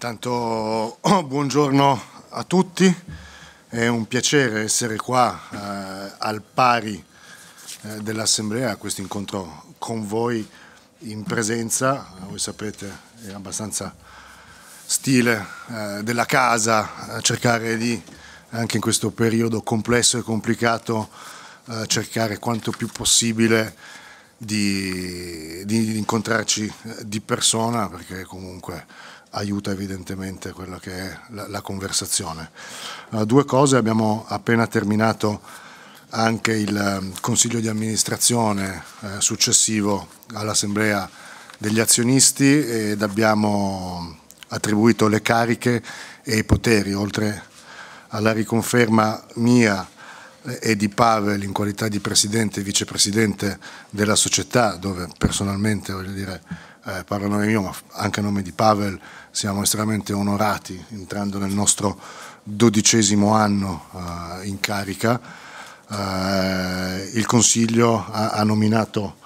Intanto oh, buongiorno a tutti, è un piacere essere qua eh, al pari eh, dell'Assemblea a questo incontro con voi in presenza, voi sapete è abbastanza stile eh, della casa cercare di, anche in questo periodo complesso e complicato, eh, cercare quanto più possibile di, di incontrarci eh, di persona perché comunque aiuta evidentemente quella che è la, la conversazione. Uh, due cose, abbiamo appena terminato anche il ehm, consiglio di amministrazione eh, successivo all'assemblea degli azionisti ed abbiamo attribuito le cariche e i poteri, oltre alla riconferma mia eh, e di Pavel in qualità di presidente e vicepresidente della società, dove personalmente voglio dire, eh, parlo a nome mio ma anche a nome di Pavel, siamo estremamente onorati entrando nel nostro dodicesimo anno eh, in carica. Eh, il Consiglio ha, ha, nominato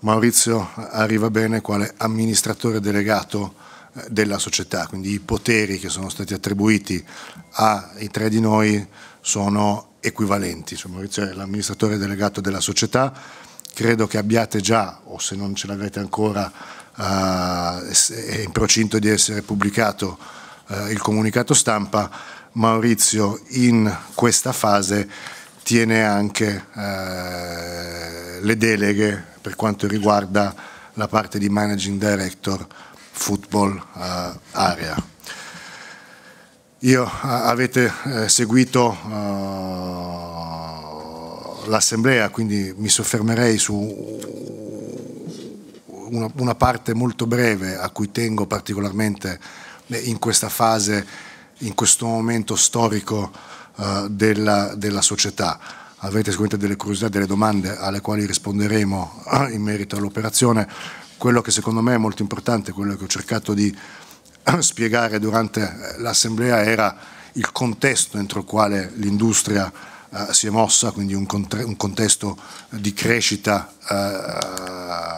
Maurizio Arrivabene quale amministratore delegato eh, della società, quindi i poteri che sono stati attribuiti ai tre di noi sono equivalenti. Cioè Maurizio è l'amministratore delegato della società, credo che abbiate già, o se non ce l'avete ancora, eh, è in procinto di essere pubblicato eh, il comunicato stampa, Maurizio in questa fase tiene anche eh, le deleghe per quanto riguarda la parte di Managing Director Football Area. Io, avete seguito l'assemblea, quindi mi soffermerei su una, una parte molto breve a cui tengo particolarmente eh, in questa fase, in questo momento storico uh, della, della, società. Avete sicuramente delle curiosità, delle domande alle quali risponderemo eh, in merito all'operazione. Quello che secondo me è molto importante, quello che ho cercato di spiegare durante l'assemblea era il contesto entro il quale l'industria uh, si è mossa, quindi un, un, contesto di crescita uh,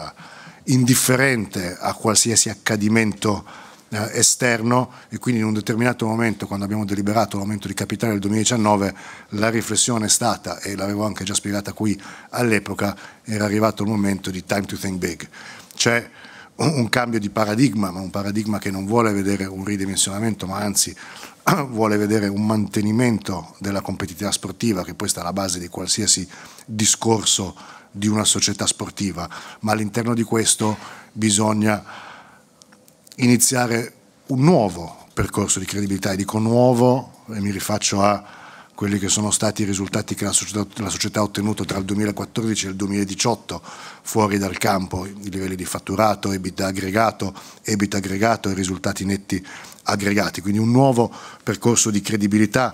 indifferente a qualsiasi accadimento eh, esterno e quindi in un determinato momento quando abbiamo deliberato l'aumento di capitale del 2019 la riflessione è stata, e l'avevo anche già spiegata qui all'epoca, era arrivato il momento di time to think big, cioè un, un cambio di paradigma, ma un paradigma che non vuole vedere un ridimensionamento, ma anzi vuole vedere un mantenimento della competitività sportiva che poi sta alla base di qualsiasi discorso di una società sportiva, ma all'interno di questo bisogna iniziare un nuovo percorso di credibilità e dico nuovo e mi rifaccio a quelli che sono stati i risultati che la società, la società, ha ottenuto tra il 2014 e il 2018 fuori dal campo, i livelli di fatturato, EBITDA aggregato, EBIT aggregato e risultati netti aggregati, quindi un nuovo percorso di credibilità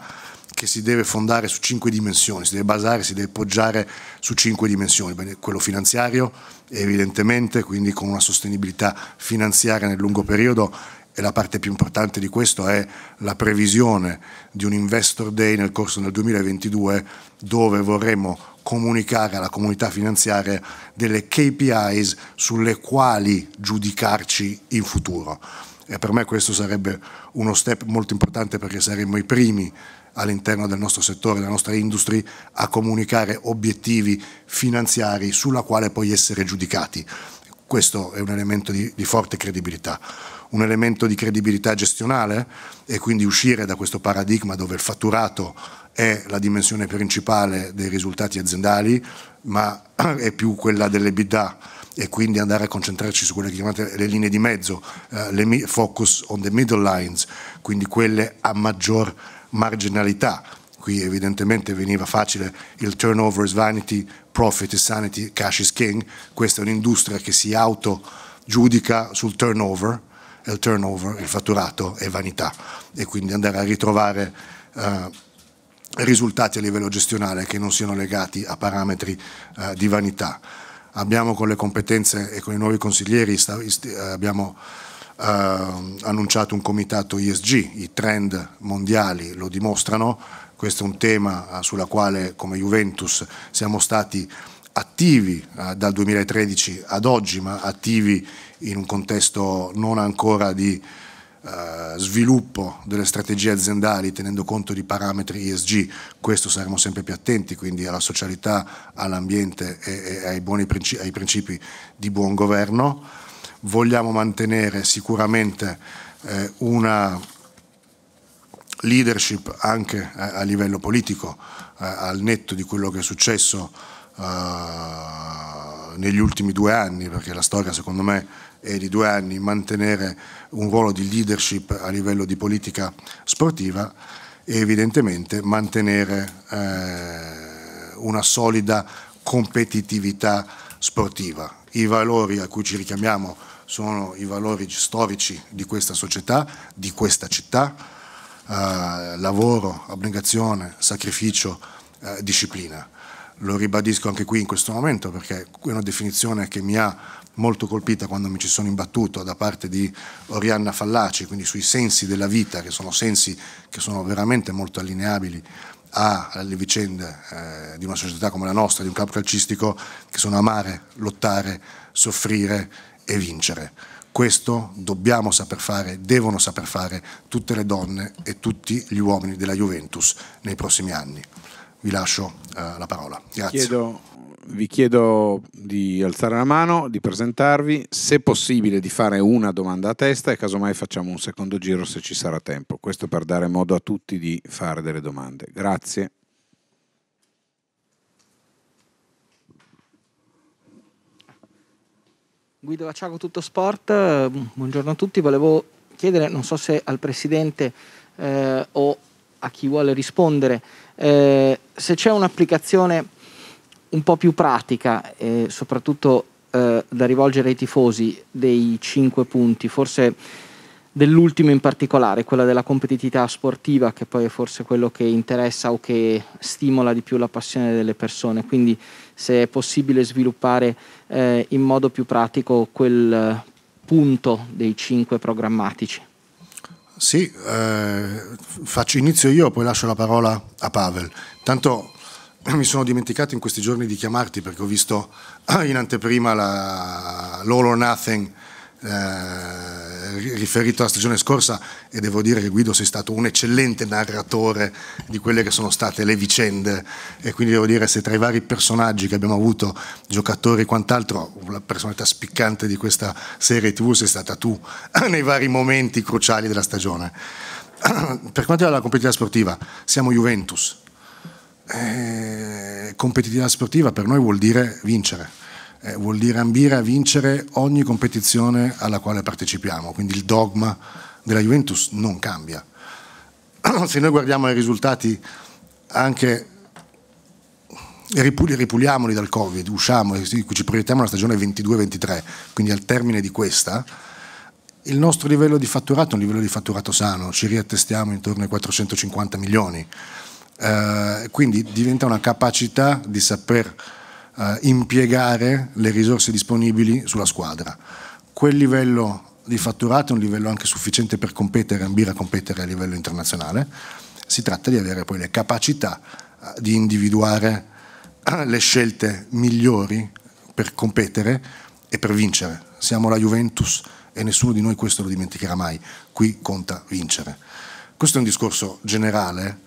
che si deve fondare su cinque dimensioni, si deve basare, si deve poggiare su cinque dimensioni. Bene, quello finanziario, evidentemente, quindi con una sostenibilità finanziaria nel lungo periodo e la parte più importante di questo è la previsione di un Investor Day nel corso del 2022 dove vorremmo comunicare alla comunità finanziaria delle KPIs sulle quali giudicarci in futuro. E per me questo sarebbe uno step molto importante perché saremmo i primi all'interno del nostro settore, della nostra industria, a comunicare obiettivi finanziari sulla quale poi essere giudicati. Questo è un elemento di, di forte credibilità un elemento di credibilità gestionale e quindi uscire da questo paradigma dove il fatturato è la dimensione principale dei risultati aziendali, ma è più quella dell'EBITDA e quindi andare a concentrarci su quelle che chiamate le linee di mezzo, eh, le focus on the middle lines, quindi quelle a maggior marginalità. Qui evidentemente veniva facile il turnover is vanity, profit is sanity, cash is king. Questa è un'industria che si autogiudica sul turnover, e il turnover, il fatturato, è vanità. E quindi andare a ritrovare... Eh, risultati a livello gestionale che non siano legati a parametri eh, di vanità. Abbiamo con le competenze e con i nuovi consiglieri sta, ist, eh, abbiamo annunciato un comitato ISG, i trend mondiali lo dimostrano, questo è un tema eh, sulla quale come Juventus siamo stati attivi eh, dal 2013 ad oggi, ma attivi in un contesto non ancora di eh, sviluppo delle strategie aziendali tenendo conto di parametri ISG, questo saremo sempre più attenti quindi alla socialità, all'ambiente e, e ai, buoni principi, ai principi di buon governo vogliamo mantenere sicuramente eh, una leadership anche eh, a livello politico, eh, al netto di quello che è successo eh, negli ultimi due anni, perché la storia secondo me è di due anni, mantenere un ruolo di leadership a livello di politica sportiva e evidentemente mantenere eh, una solida competitività sportiva i valori a cui ci richiamiamo sono i valori storici di questa società, di questa città, eh, lavoro, abnegazione, sacrificio, eh, disciplina. Lo ribadisco anche qui in questo momento perché è una definizione che mi ha molto colpita quando mi ci sono imbattuto da parte di Orianna Fallaci, quindi sui sensi della vita, che sono sensi che sono veramente molto allineabili alle vicende eh, di una società come la nostra, di un campo calcistico, che sono amare, lottare, soffrire e vincere. Questo dobbiamo saper fare, devono saper fare tutte le donne e tutti gli uomini della Juventus nei prossimi anni. Vi lascio eh, la parola. Grazie. Chiedo vi chiedo di alzare la mano, di presentarvi, se possibile di fare una domanda a testa e casomai facciamo un secondo giro se ci sarà tempo. Questo per dare modo a tutti di fare delle domande. Grazie. Guido Vacciago, Tutto Sport, buongiorno a tutti. Volevo chiedere, non so se al Presidente eh, o a chi vuole rispondere, eh, se c'è un'applicazione un po' più pratica, e eh, soprattutto eh, da rivolgere ai tifosi dei cinque punti, forse dell'ultimo in particolare, quella della competitività sportiva, che poi è forse quello che interessa o che stimola di più la passione delle persone. Quindi se è possibile sviluppare eh, in modo più pratico quel punto dei cinque programmatici. Sì, eh, faccio inizio io, poi lascio la parola a Pavel. Tanto mi sono dimenticato in questi giorni di chiamarti perché ho visto in anteprima la l'All or Nothing eh, riferito alla stagione scorsa e devo dire che Guido sei stato un eccellente narratore di quelle che sono state le vicende e quindi devo dire se tra i vari personaggi che abbiamo avuto, giocatori e quant'altro, la personalità spiccante di questa serie tv sei stata tu nei vari momenti cruciali della stagione. Per quanto riguarda la competitività sportiva, siamo Juventus, eh, competitività sportiva per noi vuol dire vincere, eh, vuol dire ambire a vincere ogni competizione alla quale partecipiamo, quindi il dogma della Juventus non cambia. Se noi guardiamo i risultati anche ripuliamoli dal Covid, usciamo e ci proiettiamo alla stagione 22-23, quindi al termine di questa, il nostro livello di fatturato è un livello di fatturato sano, ci riattestiamo intorno ai 450 milioni eh, quindi diventa una capacità di saper eh, impiegare le risorse disponibili sulla squadra. Quel livello di fatturato è un livello anche sufficiente per competere, ambire a competere a livello internazionale, si tratta di avere poi le capacità eh, di individuare eh, le scelte migliori per competere e per vincere. Siamo la Juventus e nessuno di noi questo lo dimenticherà mai, qui conta vincere. Questo è un discorso generale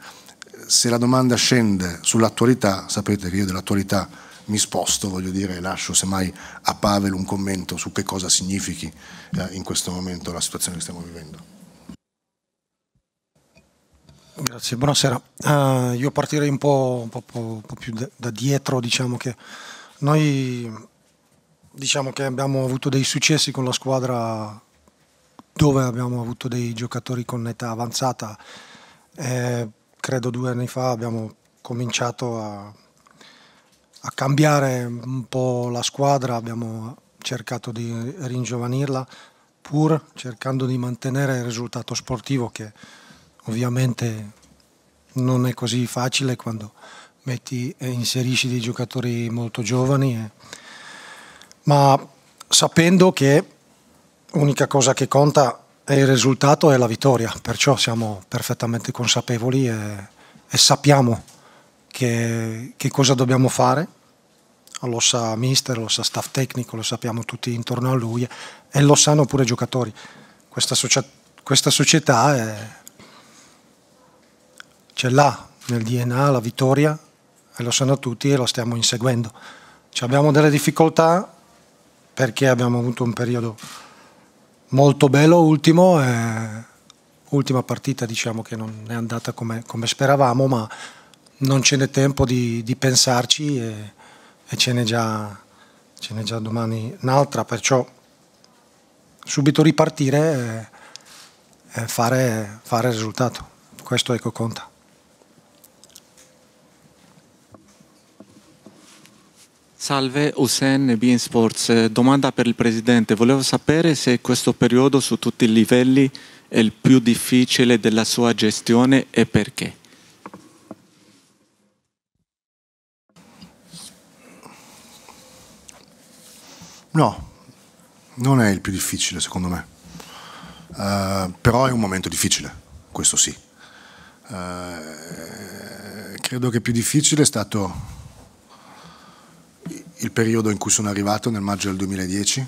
se la domanda scende sull'attualità, sapete che io dell'attualità mi sposto, voglio dire, lascio semmai a Pavel un commento su che cosa significhi eh, in questo momento la situazione che stiamo vivendo. Grazie, buonasera. Uh, io partirei un po', un po', un po più da, da, dietro, diciamo che noi diciamo che abbiamo avuto dei successi con la squadra dove abbiamo avuto dei giocatori con età avanzata. Eh, credo due anni fa abbiamo cominciato a, a cambiare un po' la squadra, abbiamo cercato di ringiovanirla pur cercando di mantenere il risultato sportivo che ovviamente non è così facile quando metti e inserisci dei giocatori molto giovani, e, ma sapendo che l'unica cosa che conta e il risultato è la vittoria, perciò siamo perfettamente consapevoli e, e sappiamo che, che, cosa dobbiamo fare, lo sa mister, lo sa staff tecnico, lo sappiamo tutti intorno a lui e lo sanno pure i giocatori. Questa, socia questa società è, ce l'ha nel DNA la vittoria e lo sanno tutti e lo stiamo inseguendo. Ci abbiamo delle difficoltà perché abbiamo avuto un periodo molto bello ultimo, eh, ultima partita diciamo che non è andata come, come speravamo, ma non ce n'è tempo di, di pensarci e, e ce, n'è già, ce n'è già domani un'altra, perciò subito ripartire e, fare, fare il risultato, questo è che conta. Salve, Hussein, Bean Sports. Eh, domanda per il Presidente. Volevo sapere se questo periodo su tutti i livelli è il più difficile della sua gestione e perché. No, non è il più difficile secondo me. Uh, però è un momento difficile, questo sì. Uh, credo che più difficile è stato il periodo in cui sono arrivato nel maggio del 2010,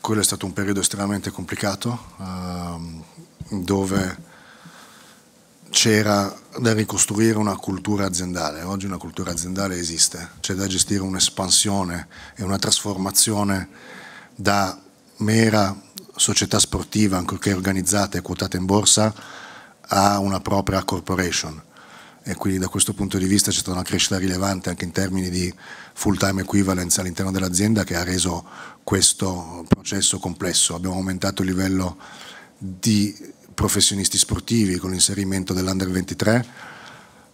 quello è stato un periodo estremamente complicato ehm, dove c'era da ricostruire una cultura aziendale, oggi una cultura aziendale esiste, c'è da gestire un'espansione e una trasformazione da mera società sportiva, ancorché organizzata e quotata in borsa, a una propria corporation e quindi da questo punto di vista c'è stata una crescita rilevante anche in termini di full time equivalence all'interno dell'azienda che ha reso questo processo complesso. Abbiamo aumentato il livello di professionisti sportivi con l'inserimento dell'Under 23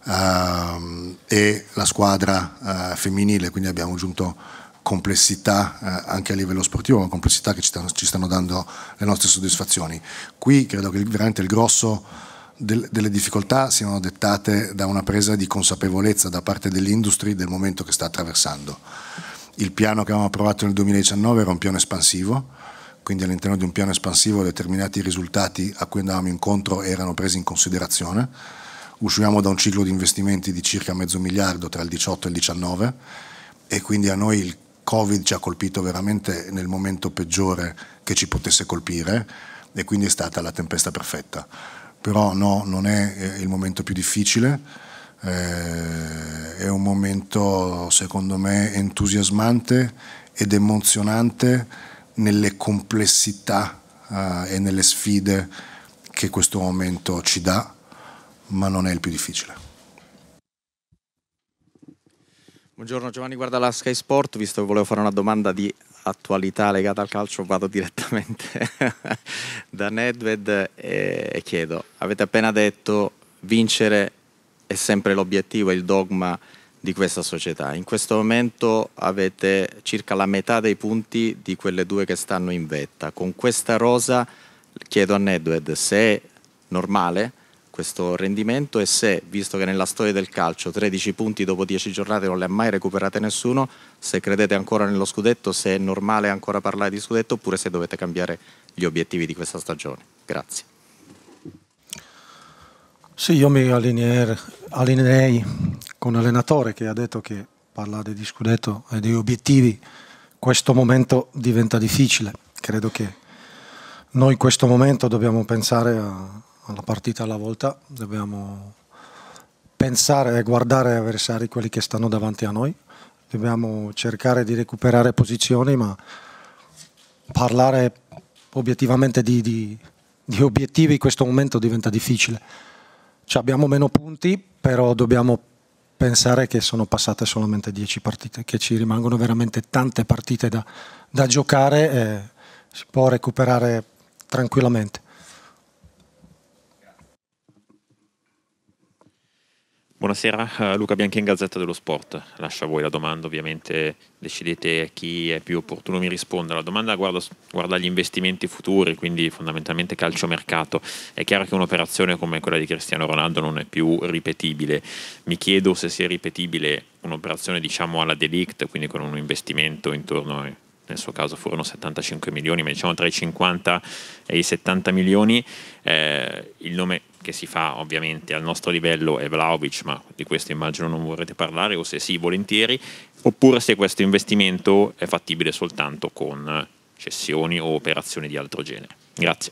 ehm, e la squadra eh, femminile, quindi abbiamo aggiunto complessità eh, anche a livello sportivo, ma complessità che ci stanno, ci stanno dando le nostre soddisfazioni. Qui credo che veramente il grosso delle difficoltà siano dettate da una presa di consapevolezza da parte dell'industria del momento che sta attraversando. Il piano che avevamo approvato nel 2019 era un piano espansivo, quindi all'interno di un piano espansivo determinati risultati a cui andavamo incontro erano presi in considerazione. Usciamo da un ciclo di investimenti di circa mezzo miliardo tra il 18 e il 19 e quindi a noi il Covid ci ha colpito veramente nel momento peggiore che ci potesse colpire e quindi è stata la tempesta perfetta però no, non è eh, il momento più difficile, eh, è un momento secondo me entusiasmante ed emozionante nelle complessità eh, e nelle sfide che questo momento ci dà, ma non è il più difficile. Buongiorno Giovanni, guarda la Sky Sport, visto che volevo fare una domanda di attualità legata al calcio vado direttamente da Nedved e, chiedo, avete appena detto vincere è sempre l'obiettivo, il dogma di questa società. In questo momento avete circa la metà dei punti di quelle due che stanno in vetta. Con questa rosa chiedo a Nedved se è normale questo rendimento e se, visto che nella storia del calcio 13 punti dopo 10 giornate non le ha mai recuperate nessuno, se credete ancora nello scudetto, se è normale ancora parlare di scudetto oppure se dovete cambiare gli obiettivi di questa stagione. Grazie. Sì, io mi allineerei con l'allenatore che ha detto che parlare di scudetto e di obiettivi questo momento diventa difficile. Credo che noi in questo momento dobbiamo pensare a, alla partita alla volta, dobbiamo pensare e guardare avversari quelli che stanno davanti a noi, dobbiamo cercare di recuperare posizioni, ma parlare obiettivamente di, di, di obiettivi in questo momento diventa difficile. Cioè abbiamo meno punti, però dobbiamo pensare che sono passate solamente 10 partite, che ci rimangono veramente tante partite da, da giocare e si può recuperare tranquillamente. Buonasera, eh, Luca Bianchi in Gazzetta dello Sport. Lascia a voi la domanda, ovviamente decidete chi è più opportuno mi risponde. La domanda guarda, guarda gli investimenti futuri, quindi fondamentalmente calciomercato. È chiaro che un'operazione come quella di Cristiano Ronaldo non è più ripetibile. Mi chiedo se sia ripetibile un'operazione diciamo alla delict, quindi con un investimento intorno ai nel suo caso furono 75 milioni, ma diciamo tra i 50 e i 70 milioni. Eh, il nome che si fa ovviamente al nostro livello è Vlaovic, ma di questo immagino non vorrete parlare, o se sì, volentieri, oppure se questo investimento è fattibile soltanto con cessioni o operazioni di altro genere. Grazie.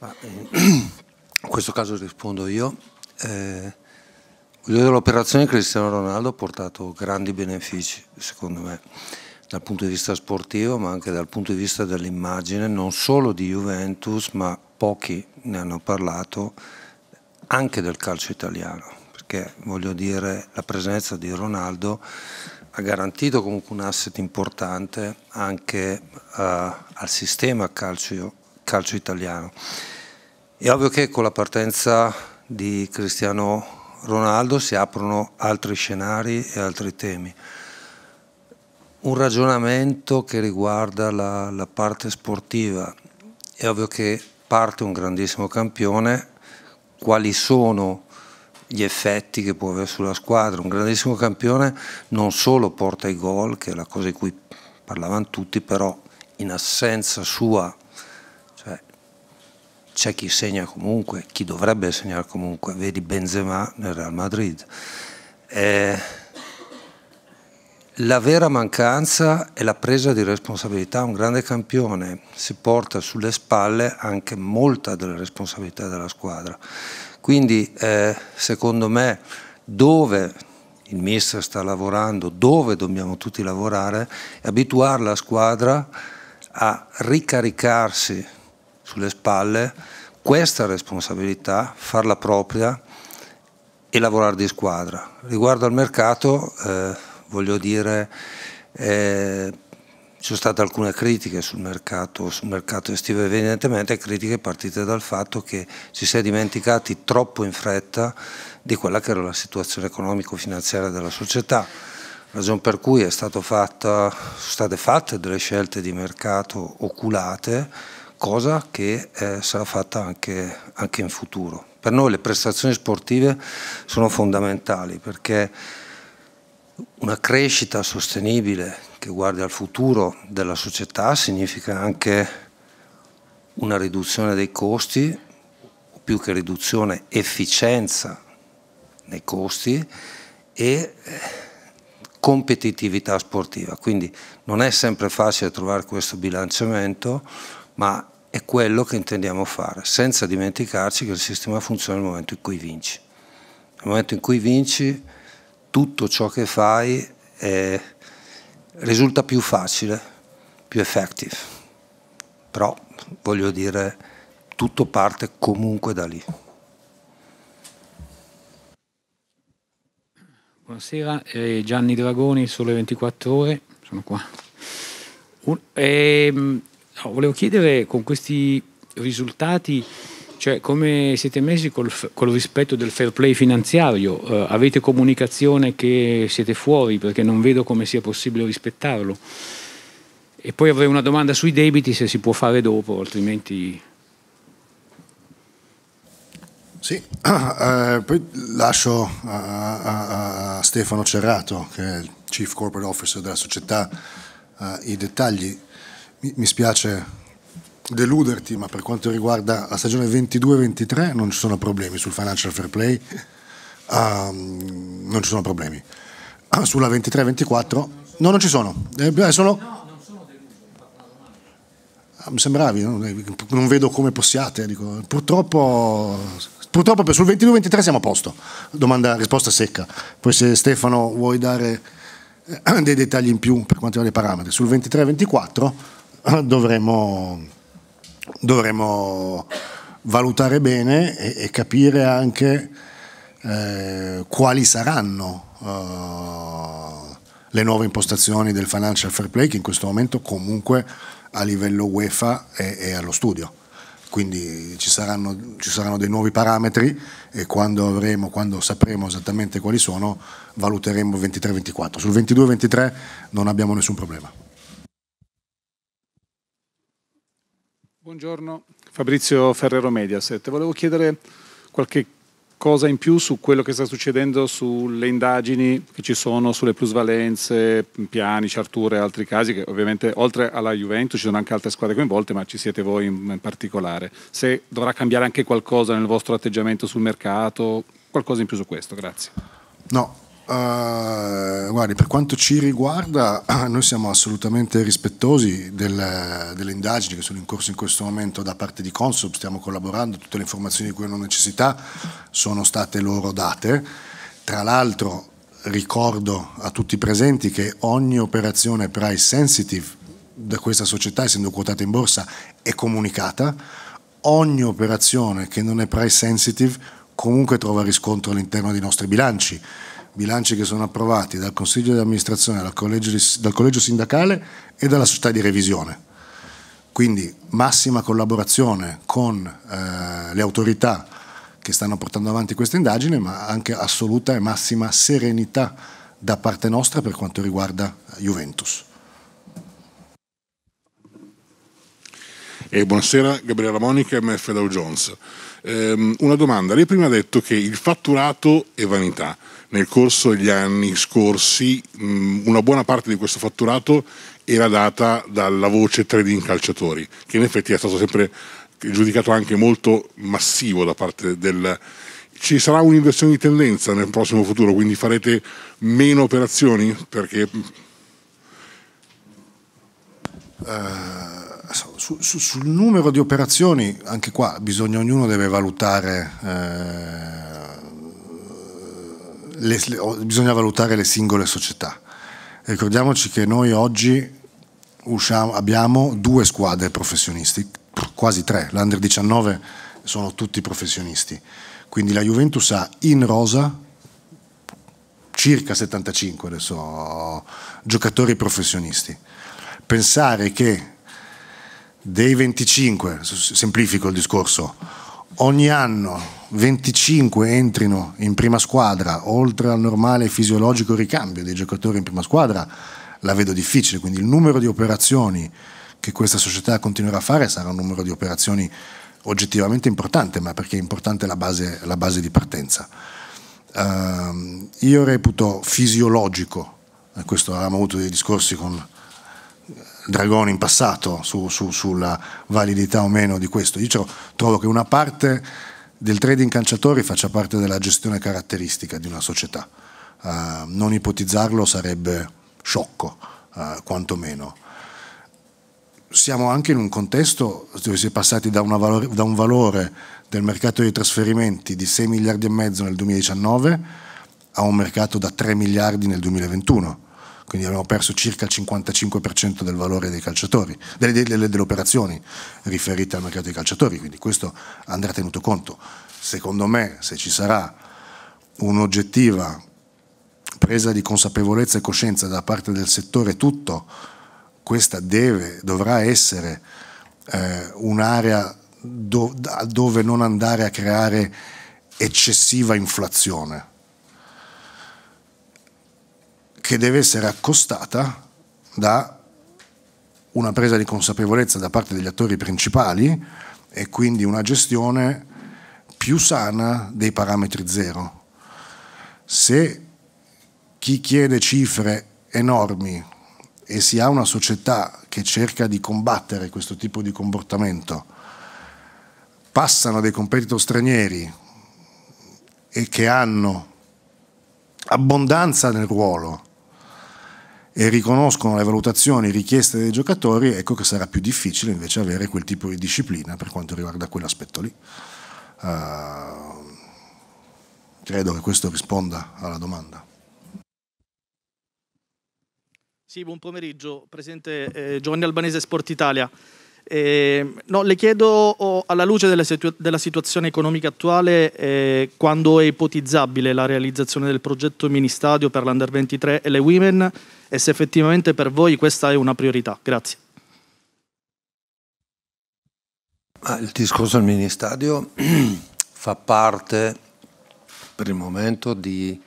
Eh, in questo caso rispondo io. Eh, L'operazione Cristiano Ronaldo ha portato grandi benefici, secondo me, dal punto di vista sportivo, ma anche dal punto di vista dell'immagine, non solo di Juventus, ma pochi ne hanno parlato, anche del calcio italiano, perché voglio dire la presenza di Ronaldo ha garantito comunque un asset importante anche uh, al sistema calcio, calcio italiano. È ovvio che con la partenza di Cristiano Ronaldo, Ronaldo si aprono altri scenari e altri temi. Un ragionamento che riguarda la, la parte sportiva. È ovvio che parte un grandissimo campione, quali sono gli effetti che può avere sulla squadra. Un grandissimo campione non solo porta i gol, che è la cosa di cui parlavano tutti, però in assenza sua c'è chi segna comunque, chi dovrebbe segnare comunque, vedi Benzema nel Real Madrid. Eh, la vera mancanza è la presa di responsabilità. Un grande campione si porta sulle spalle anche molta della responsabilità della squadra. Quindi eh, secondo me dove il mister sta lavorando, dove dobbiamo tutti lavorare, è abituare la squadra a ricaricarsi sulle spalle questa responsabilità, farla propria e lavorare di squadra. Riguardo al mercato, eh, voglio dire, eh, ci sono state alcune critiche sul mercato, sul mercato estivo, evidentemente critiche partite dal fatto che ci si è dimenticati troppo in fretta di quella che era la situazione economico-finanziaria della società ragione per cui fatta, sono state fatte delle scelte di mercato oculate cosa che eh, sarà fatta anche, anche, in futuro. Per noi le prestazioni sportive sono fondamentali perché una crescita sostenibile che guardi al futuro della società significa anche una riduzione dei costi, più che riduzione, efficienza nei costi e eh, competitività sportiva. Quindi non è sempre facile trovare questo bilanciamento, ma è quello che intendiamo fare, senza dimenticarci che il sistema funziona nel momento in cui vinci. Nel momento in cui vinci, tutto ciò che fai è, risulta più facile, più effective. Però, voglio dire, tutto parte comunque da lì. Buonasera, eh, Gianni Dragoni, Sole 24 Ore, sono qua. Un, ehm, No, volevo chiedere con questi risultati cioè, come siete messi col, col, rispetto del fair play finanziario? Uh, avete comunicazione che siete fuori perché non vedo come sia possibile rispettarlo. E poi avrei una domanda sui debiti se si può fare dopo, altrimenti... Sì, eh, poi lascio a, a, a, Stefano Cerrato, che è il Chief Corporate Officer della società, eh, i dettagli mi, mi spiace deluderti, ma per quanto riguarda la stagione 22-23 non ci sono problemi sul financial fair play, um, non ci sono problemi. Ah, sulla 23-24 no, non ci sono. Eh, sono... Ah, mi sembravi, no? non vedo come possiate. Dico. Purtroppo, purtroppo sul 22-23 siamo a posto. Domanda, risposta secca. Poi se Stefano vuoi dare eh, dei dettagli in più per quanto riguarda i parametri. Sul 23-24 dovremo, dovremo valutare bene e, e capire anche eh, quali saranno eh, le nuove impostazioni del financial fair play che in questo momento comunque a livello UEFA è, è allo studio. Quindi ci saranno, ci saranno, dei nuovi parametri e quando, avremo, quando sapremo esattamente quali sono valuteremo 23-24. Sul 22-23 non abbiamo nessun problema. Buongiorno, Fabrizio Ferrero Mediaset. Volevo chiedere qualche cosa in più su quello che sta succedendo sulle indagini che ci sono sulle plusvalenze, Piani, Ciarture e altri casi, che ovviamente oltre alla Juventus ci sono anche altre squadre coinvolte, ma ci siete voi in particolare. Se dovrà cambiare anche qualcosa nel vostro atteggiamento sul mercato, qualcosa in più su questo, grazie. No, Uh, guardi, per quanto ci riguarda, noi siamo assolutamente rispettosi del, delle indagini che sono in corso in questo momento da parte di Consob, stiamo collaborando, tutte le informazioni di cui hanno necessità sono state loro date. Tra l'altro ricordo a tutti i presenti che ogni operazione price sensitive da questa società, essendo quotata in borsa, è comunicata. Ogni operazione che non è price sensitive comunque trova riscontro all'interno dei nostri bilanci bilanci che sono approvati dal Consiglio di amministrazione, dal collegio, dal collegio sindacale e dalla società di revisione. Quindi massima collaborazione con eh, le autorità che stanno portando avanti questa indagine, ma anche assoluta e massima serenità da parte nostra per quanto riguarda Juventus. Eh, buonasera, Gabriella Monica, MF Dow Jones. Eh, una domanda, lei prima ha detto che il fatturato è vanità nel corso degli anni scorsi mh, una buona parte di questo fatturato era data dalla voce trading calciatori, che in effetti è stato sempre giudicato anche molto massivo da parte del... Ci sarà un'inversione di tendenza nel prossimo futuro, quindi farete meno operazioni? Perché... Uh, su, su, sul numero di operazioni, anche qua bisogna, ognuno deve valutare... Eh le, bisogna valutare le singole società. Ricordiamoci che noi oggi usciamo, abbiamo due squadre professionisti, quasi tre, l'Under 19 sono tutti professionisti, quindi la Juventus ha in rosa circa 75 adesso, giocatori professionisti. Pensare che dei 25, semplifico il discorso, ogni anno 25 entrino in prima squadra, oltre al normale fisiologico ricambio dei giocatori in prima squadra, la vedo difficile, quindi il numero di operazioni che questa società continuerà a fare sarà un numero di operazioni oggettivamente importante, ma perché è importante la base, la base di partenza. Uh, io reputo fisiologico, questo avevamo avuto dei discorsi con Dragoni in passato su, su, sulla validità o meno di questo, io trovo che una parte del trading calciatori faccia parte della gestione caratteristica di una società. Uh, non ipotizzarlo sarebbe sciocco, uh, quantomeno. Siamo anche in un contesto dove si è passati da, valore, da un valore del mercato dei trasferimenti di 6 miliardi e mezzo nel 2019 a un mercato da 3 miliardi nel 2021 quindi abbiamo perso circa il 55% del valore dei calciatori, delle, delle, delle, operazioni riferite al mercato dei calciatori, quindi questo andrà tenuto conto. Secondo me se ci sarà un'oggettiva presa di consapevolezza e coscienza da parte del settore tutto, questa deve, dovrà essere eh, un'area do, dove non andare a creare eccessiva inflazione che deve essere accostata da una presa di consapevolezza da parte degli attori principali e quindi una gestione più sana dei parametri zero. Se chi chiede cifre enormi e si ha una società che cerca di combattere questo tipo di comportamento, passano dei competitor stranieri e che hanno abbondanza nel ruolo, e riconoscono le valutazioni richieste dai giocatori, ecco che sarà più difficile invece avere quel tipo di disciplina per quanto riguarda quell'aspetto lì. Uh, credo che questo risponda alla domanda. Sì, buon pomeriggio, Presidente eh, Giovanni Albanese Sport Italia. Eh, no, le chiedo oh, alla luce della, situ- della, situazione economica attuale eh, quando è ipotizzabile la realizzazione del progetto Ministadio per l'Under 23 e le Women e se effettivamente per voi questa è una priorità. Grazie. il discorso del Ministadio fa parte per il momento di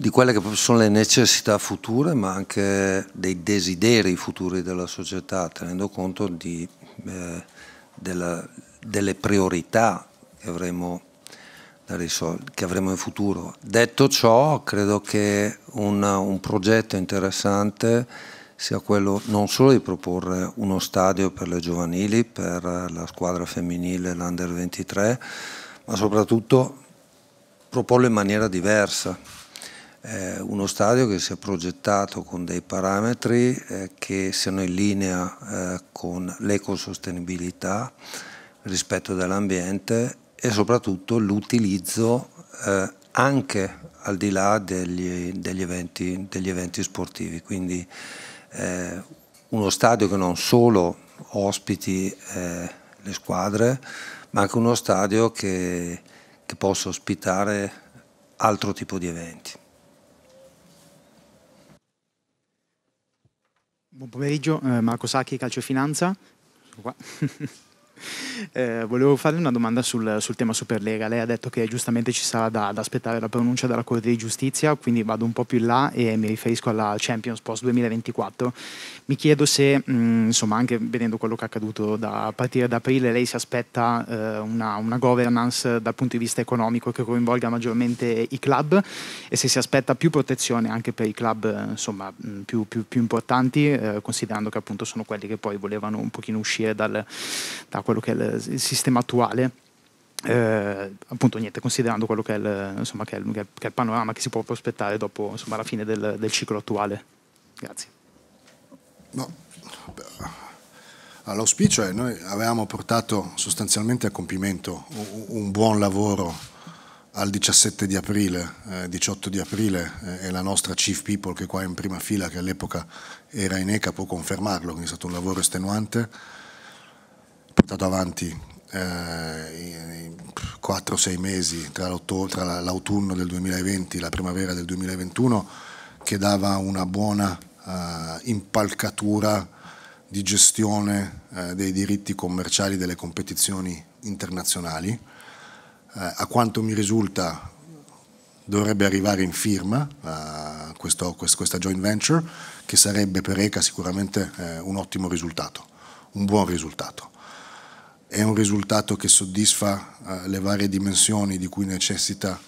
di quelle che sono le necessità future, ma anche dei desideri futuri della società, tenendo conto di, eh, della, delle priorità che avremo, che avremo, in futuro. Detto ciò, credo che una, un progetto interessante sia quello non solo di proporre uno stadio per le giovanili, per la squadra femminile, l'Under 23, ma soprattutto proporlo in maniera diversa eh, uno stadio che sia progettato con dei parametri eh, che siano in linea eh, con l'ecosostenibilità, rispetto dell'ambiente e soprattutto l'utilizzo eh, anche al di là degli, degli, eventi, degli eventi, sportivi. Quindi eh, uno stadio che non solo ospiti eh, le squadre, ma anche uno stadio che, che possa ospitare altro tipo di eventi. Buon pomeriggio, eh, Marco Sacchi, Calcio e Finanza. Ecco Eh, volevo fare una domanda sul, sul, tema Superlega. Lei ha detto che giustamente ci sarà da, da, aspettare la pronuncia della Corte di Giustizia, quindi vado un po' più in là e mi riferisco alla Champions Post 2024. Mi chiedo se, mh, mm, insomma, anche vedendo quello che è accaduto da, a partire da aprile, lei si aspetta eh, una, una, governance dal punto di vista economico che coinvolga maggiormente i club e se si aspetta più protezione anche per i club eh, insomma, mm, più, più, più, importanti, eh, considerando che appunto sono quelli che poi volevano un pochino uscire dal, da quello che è il, il sistema attuale. Eh, appunto niente, considerando quello che è, il, insomma, che, è il, che è, il, panorama che si può prospettare dopo insomma, la fine del, del ciclo attuale. Grazie. No. L'auspicio è noi avevamo portato sostanzialmente a compimento un, un buon lavoro al 17 di aprile, eh, 18 di aprile eh, e la nostra Chief People che qua è in prima fila, che all'epoca era in ECA, può confermarlo, quindi è stato un lavoro estenuante portato avanti eh, 4-6 mesi tra, tra l'autunno del 2020 e la primavera del 2021 che dava una buona eh, impalcatura di gestione eh, dei diritti commerciali delle competizioni internazionali. Eh, a quanto mi risulta dovrebbe arrivare in firma eh, questo, questa joint venture che sarebbe per ECA sicuramente eh, un ottimo risultato, un buon risultato è un risultato che soddisfa eh, le varie dimensioni di cui necessita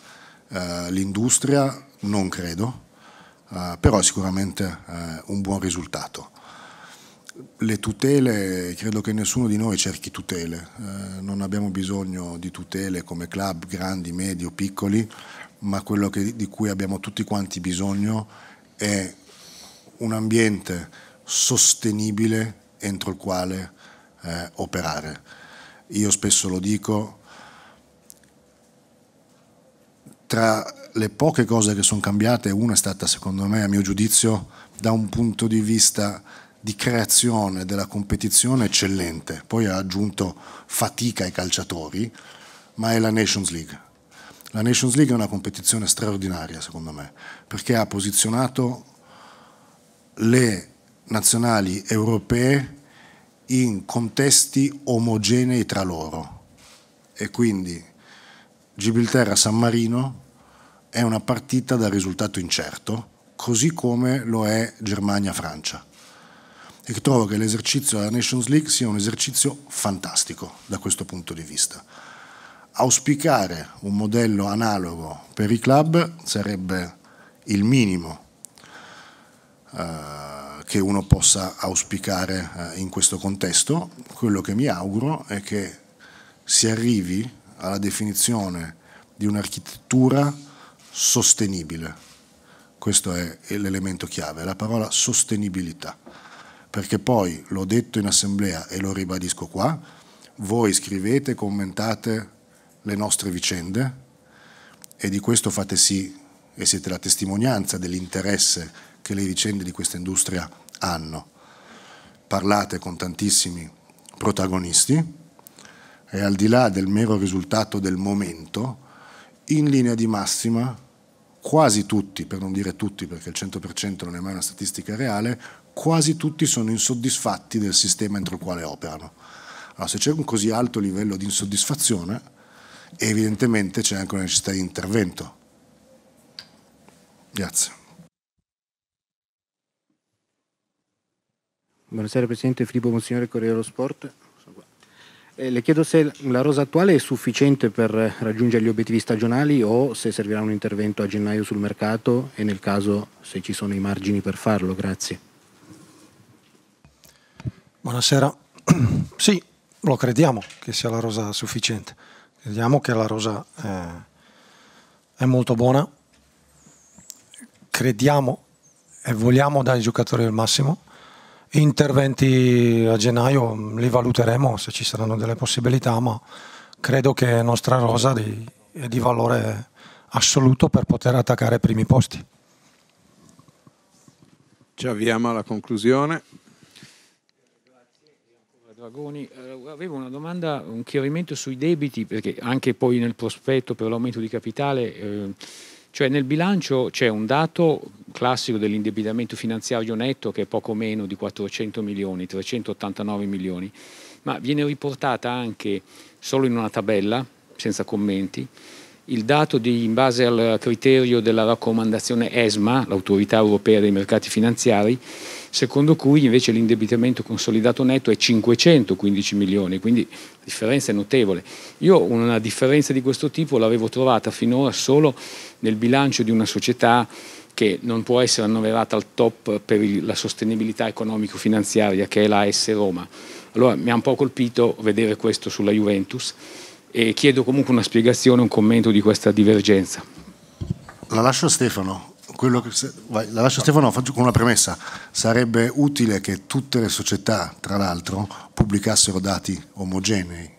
eh, l'industria? Non credo, eh, però è sicuramente un buon risultato. Le tutele, credo che nessuno di noi cerchi tutele, non abbiamo bisogno di tutele come club grandi, medi o piccoli, ma quello che, di cui abbiamo tutti quanti bisogno è un ambiente sostenibile entro il quale eh, operare io spesso lo dico, tra le poche cose che sono cambiate, una è stata secondo me, a mio giudizio, da un punto di vista di creazione della competizione eccellente, poi ha aggiunto fatica ai calciatori, ma è la Nations League. La Nations League è una competizione straordinaria secondo me, perché ha posizionato le nazionali europee in contesti omogenei tra loro. E quindi Gibilterra-San Marino è una partita dal risultato incerto, così come lo è Germania-Francia. E trovo che l'esercizio della Nations League sia un esercizio fantastico da questo punto di vista. Auspicare un modello analogo per i club sarebbe il minimo. Uh, che uno possa auspicare eh, in questo contesto. Quello che mi auguro è che si arrivi alla definizione di un'architettura sostenibile. Questo è l'elemento chiave, la parola sostenibilità. Perché poi l'ho detto in assemblea e lo ribadisco qua, voi scrivete, commentate le nostre vicende e di questo fate sì e siete la testimonianza dell'interesse che le vicende di questa industria hanno. Parlate con tantissimi protagonisti e al di là del mero risultato del momento, in linea di massima, quasi tutti, per non dire tutti perché il 100% non è mai una statistica reale, quasi tutti sono insoddisfatti del sistema entro il quale operano. Allora, se c'è un così alto livello di insoddisfazione, evidentemente c'è anche una necessità di intervento. Grazie. Buonasera Presidente, Filippo Monsignore, Corriere dello Sport. Eh, le chiedo se la rosa attuale è sufficiente per raggiungere gli obiettivi stagionali o se servirà un intervento a gennaio sul mercato e nel caso se ci sono i margini per farlo. Grazie. Buonasera. Sì, lo crediamo che sia la rosa sufficiente. Crediamo che la rosa eh, è molto buona. Crediamo e vogliamo dare ai giocatori il massimo Interventi a gennaio li valuteremo se ci saranno delle possibilità, ma credo che la nostra rosa di, è di valore assoluto per poter attaccare i primi posti. Ci avviamo alla conclusione. Dragoni, eh, avevo una domanda, un chiarimento sui debiti, perché anche poi nel prospetto per l'aumento di capitale... Eh, cioè nel bilancio c'è un dato classico dell'indebitamento finanziario netto che è poco meno di 400 milioni, 389 milioni, ma viene riportata anche solo in una tabella, senza commenti, il dato di, in base al criterio della raccomandazione ESMA, l'autorità europea dei mercati finanziari, secondo cui invece l'indebitamento consolidato netto è 515 milioni, quindi la differenza è notevole. Io una differenza di questo tipo l'avevo trovata finora solo nel bilancio di una società che non può essere annoverata al top per la sostenibilità economico-finanziaria, che è la S Roma. Allora mi ha un po' colpito vedere questo sulla Juventus e chiedo comunque una spiegazione, un commento di questa divergenza. La lascio a Stefano. Che, se, vai, la lascio a Stefano faccio con una premessa. Sarebbe utile che tutte le società, tra l'altro, pubblicassero dati omogenei.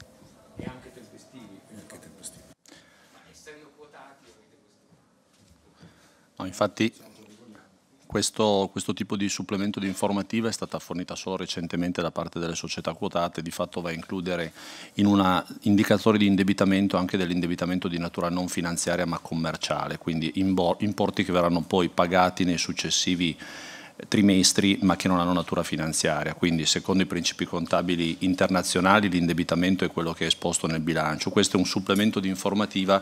E anche tempestivi. Anche tempestivi. Ma essendo quotati... No, infatti questo, questo, tipo di supplemento di informativa è stata fornita solo recentemente da parte delle società quotate, di fatto va a includere in un indicatore di indebitamento anche dell'indebitamento di natura non finanziaria ma commerciale, quindi importi che verranno poi pagati nei successivi eh, trimestri ma che non hanno natura finanziaria, quindi secondo i principi contabili internazionali l'indebitamento è quello che è esposto nel bilancio. Questo è un supplemento di informativa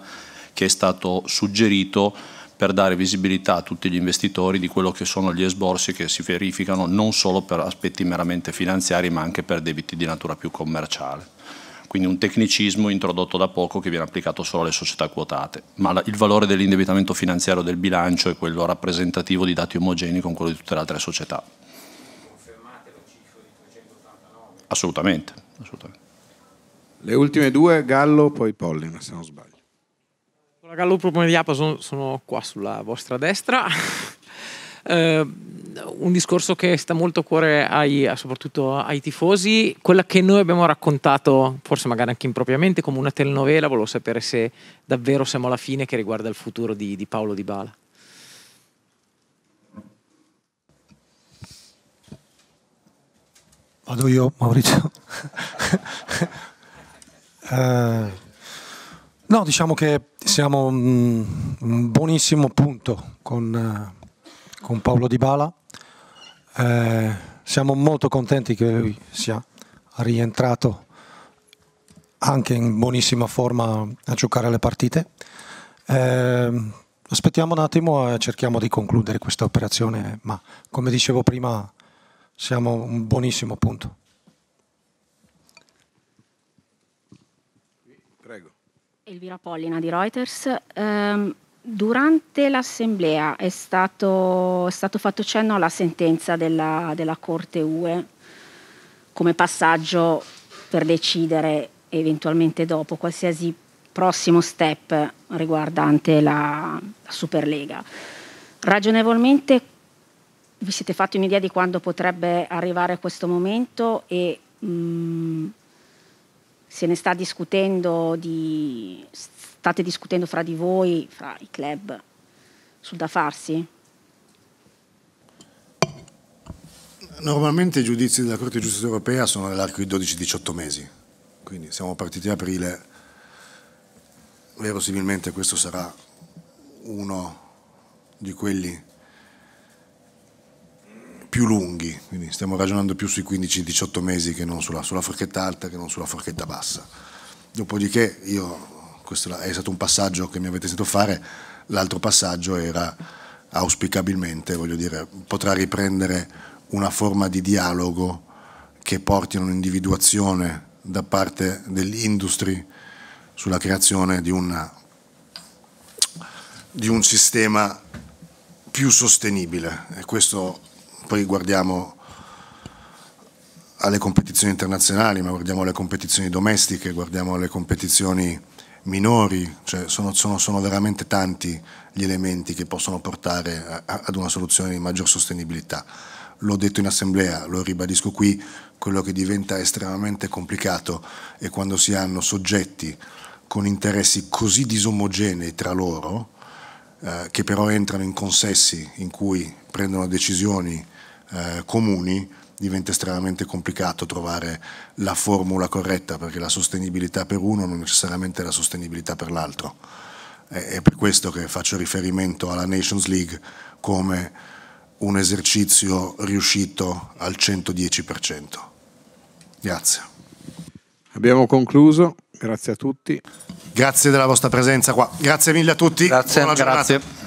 che è stato suggerito per dare visibilità a tutti gli investitori di quello che sono gli esborsi che si verificano non solo per aspetti meramente finanziari ma anche per debiti di natura più commerciale. Quindi un tecnicismo introdotto da poco che viene applicato solo alle società quotate, ma il valore dell'indebitamento finanziario del bilancio è quello rappresentativo di dati omogenei con quello di tutte le altre società. Confermate la cifra di 389? Assolutamente, assolutamente. Le ultime due, Gallo, poi Pollina, se non sbaglio. La Gallo Propone di APA sono, sono, qua sulla vostra destra. eh, un discorso che sta molto a cuore ai, soprattutto ai tifosi, quella che noi abbiamo raccontato, forse magari anche impropriamente, come una telenovela, volevo sapere se davvero siamo alla fine che riguarda il futuro di, di Paolo Di Bala. Vado io, Maurizio. uh... No, diciamo che siamo a un buonissimo punto con, eh, con Paolo Di Bala. Eh, siamo molto contenti che lui sia rientrato anche in buonissima forma a giocare le partite. Eh, aspettiamo un attimo e cerchiamo di concludere questa operazione, ma come dicevo prima siamo a un buonissimo punto. Elvira Pollina di Reuters. Um, durante l'assemblea è stato, è stato, fatto cenno alla sentenza della, della Corte UE come passaggio per decidere eventualmente dopo qualsiasi prossimo step riguardante la, la Superlega. Ragionevolmente vi siete fatti un'idea di quando potrebbe arrivare questo momento e mh, mm, se ne sta discutendo, di, state discutendo fra di voi, fra i club, sul da farsi? Normalmente i giudizi della Corte di Giustizia europea sono nell'arco di 12-18 mesi, quindi siamo partiti a aprile, verosimilmente questo sarà uno di quelli più lunghi, quindi stiamo ragionando più sui 15-18 mesi che non sulla, sulla forchetta alta che non sulla forchetta bassa. Dopodiché io, questo è stato un passaggio che mi avete sentito fare, l'altro passaggio era auspicabilmente, voglio dire, potrà riprendere una forma di dialogo che porti a un'individuazione da parte dell'industry sulla creazione di, una, di un sistema più sostenibile e questo poi guardiamo alle competizioni internazionali, ma guardiamo alle competizioni domestiche, guardiamo alle competizioni minori, cioè sono, sono, sono, veramente tanti gli elementi che possono portare a, ad una soluzione di maggior sostenibilità. L'ho detto in assemblea, lo ribadisco qui, quello che diventa estremamente complicato è quando si hanno soggetti con interessi così disomogenei tra loro, eh, che però entrano in consessi in cui prendono decisioni eh, comuni diventa estremamente complicato trovare la formula corretta perché la sostenibilità per uno non necessariamente è la sostenibilità per l'altro. È per questo che faccio riferimento alla Nations League come un esercizio riuscito al 110%. Grazie. Abbiamo concluso, grazie a tutti. Grazie della vostra presenza qua. Grazie mille a tutti. Grazie.